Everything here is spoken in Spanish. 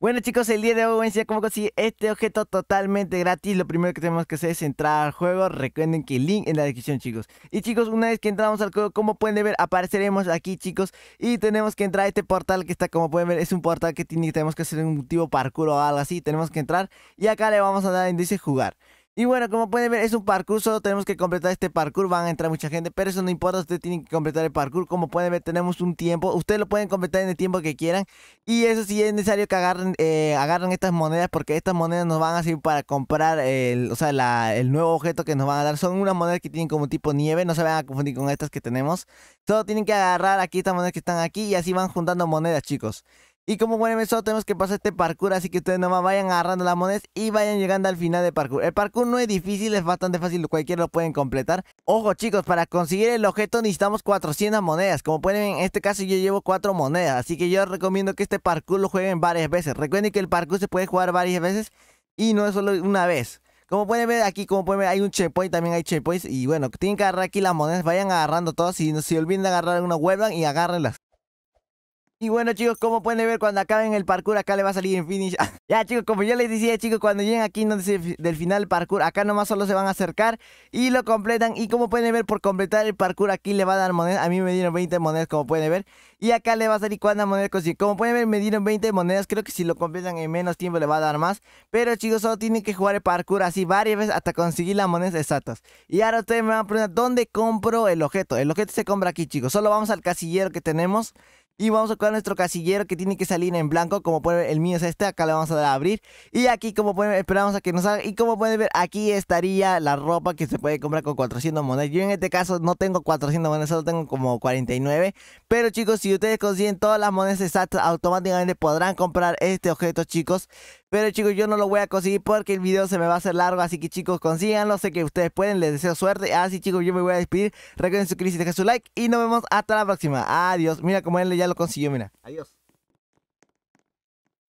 Bueno chicos, el día de hoy voy a enseñar cómo conseguir este objeto totalmente gratis. Lo primero que tenemos que hacer es entrar al juego. Recuerden que el link en la descripción chicos. Y chicos, una vez que entramos al juego, como pueden ver, apareceremos aquí chicos. Y tenemos que entrar a este portal que está, como pueden ver, es un portal que tiene, tenemos que hacer un tipo parkour o algo así. Tenemos que entrar y acá le vamos a dar en dice jugar. Y bueno, como pueden ver, es un parkour, solo tenemos que completar este parkour, van a entrar mucha gente, pero eso no importa, ustedes tienen que completar el parkour. Como pueden ver, tenemos un tiempo, ustedes lo pueden completar en el tiempo que quieran. Y eso sí es necesario que agarren, eh, estas monedas, porque estas monedas nos van a servir para comprar el, o sea, el nuevo objeto que nos van a dar. Son unas monedas que tienen como tipo nieve, no se van a confundir con estas que tenemos. Solo tienen que agarrar aquí estas monedas que están aquí y así van juntando monedas, chicos. Y como pueden ver solo tenemos que pasar este parkour, así que ustedes nomás vayan agarrando las monedas y vayan llegando al final del parkour. El parkour no es difícil, es bastante fácil, cualquiera lo pueden completar. Ojo chicos, para conseguir el objeto necesitamos 400 monedas. Como pueden ver, en este caso yo llevo 4 monedas, así que yo recomiendo que este parkour lo jueguen varias veces. Recuerden que el parkour se puede jugar varias veces y no es solo una vez. Como pueden ver aquí, como pueden ver, hay un checkpoint, también hay checkpoints. Y bueno, tienen que agarrar aquí las monedas, vayan agarrando todas. Y si no se olviden de agarrar una, vuelvan y agárrenlas. Y bueno chicos, como pueden ver, cuando acaben el parkour acá le va a salir en finish Ya chicos, como yo les decía chicos, cuando lleguen aquí donde dice del final parkour Acá nomás solo se van a acercar y lo completan Y como pueden ver, por completar el parkour aquí le va a dar monedas A mí me dieron 20 monedas como pueden ver Y acá le va a salir cuántas monedas y Como pueden ver me dieron 20 monedas, creo que si lo completan en menos tiempo le va a dar más Pero chicos, solo tienen que jugar el parkour así varias veces hasta conseguir las monedas exactas Y ahora ustedes me van a preguntar, ¿dónde compro el objeto? El objeto se compra aquí chicos, solo vamos al casillero que tenemos y vamos a colocar nuestro casillero que tiene que salir en blanco. Como pueden ver, el mío es este. Acá le vamos a dar a abrir. Y aquí, como pueden ver, esperamos a que nos salga, Y como pueden ver, aquí estaría la ropa que se puede comprar con 400 monedas. Yo en este caso no tengo 400 monedas, solo tengo como 49. Pero chicos, si ustedes consiguen todas las monedas exactas, automáticamente podrán comprar este objeto, chicos. Pero chicos, yo no lo voy a conseguir porque el video se me va a hacer largo. Así que chicos, consíganlo. Sé que ustedes pueden. Les deseo suerte. Así ah, chicos, yo me voy a despedir. Recuerden suscribirse, dejar su like. Y nos vemos hasta la próxima. Adiós. Mira como él ya lo consiguió. Mira. Adiós.